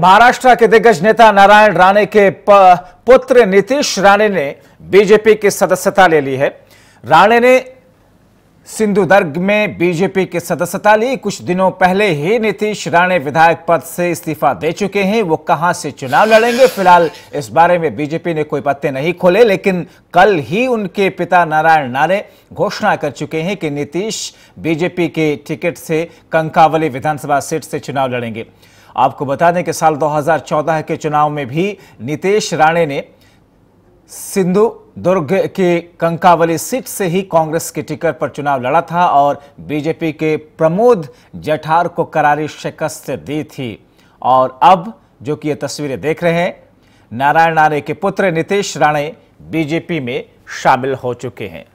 महाराष्ट्र के दिग्गज नेता नारायण राणे के पुत्र नीतीश राणे ने बीजेपी की सदस्यता ले ली है राणे ने सिंधुदर्ग में बीजेपी की सदस्यता ली कुछ दिनों पहले ही नीतीश राणे विधायक पद से इस्तीफा दे चुके हैं वो कहां से चुनाव लड़ेंगे फिलहाल इस बारे में बीजेपी ने कोई पत्ते नहीं खोले लेकिन कल ही उनके पिता नारायण राणे घोषणा कर चुके हैं कि नीतीश बीजेपी के टिकट से कंकावली विधानसभा सीट से चुनाव लड़ेंगे आपको बता दें कि साल 2014 के चुनाव में भी नीतीश राणे ने सिंधु दुर्ग के कंकावली सीट से ही कांग्रेस के टिकट पर चुनाव लड़ा था और बीजेपी के प्रमोद जठार को करारी शिकस्त दी थी और अब जो कि ये तस्वीरें देख रहे हैं नारायण राणे के पुत्र नितेश राणे बीजेपी में शामिल हो चुके हैं